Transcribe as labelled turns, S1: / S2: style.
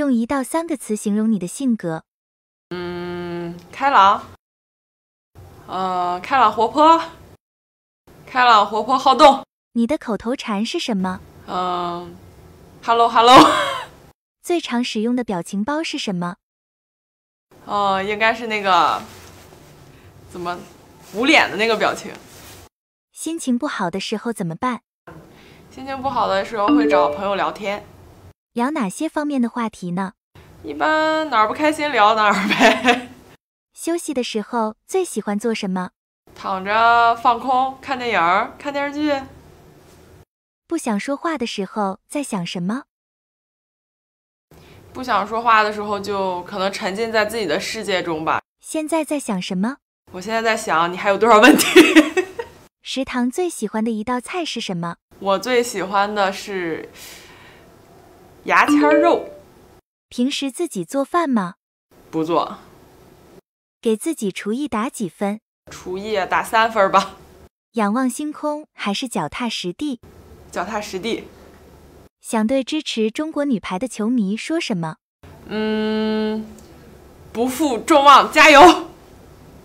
S1: 用一到三个词形容你的性格，
S2: 嗯，开朗，呃，开朗活泼，开朗活泼好动。
S1: 你的口头禅是什么？
S2: 嗯
S1: ，Hello，Hello。最常使用的表情包是什么？
S2: 哦，应该是那个怎么捂脸的那个表情。
S1: 心情不好的时候怎么办？
S2: 心情不好的时候会找朋友聊天。
S1: 聊哪些方面的话题呢？
S2: 一般哪儿不开心聊哪儿呗。
S1: 休息的时候最喜欢做什么？
S2: 躺着放空，看电影，看电视剧。
S1: 不想说话的时候在想什么？
S2: 不想说话的时候就可能沉浸在自己的世界中吧。
S1: 现在在想什么？
S2: 我现在在想你还有多少问题。
S1: 食堂最喜欢的一道菜是什么？
S2: 我最喜欢的是。
S1: 牙签肉，平时自己做饭吗？不做。给自己厨艺打几分？
S2: 厨艺打三分吧。
S1: 仰望星空还是脚踏实地？脚踏实地。想对支持中国女排的球迷说什么？
S2: 嗯，不负众望，加油。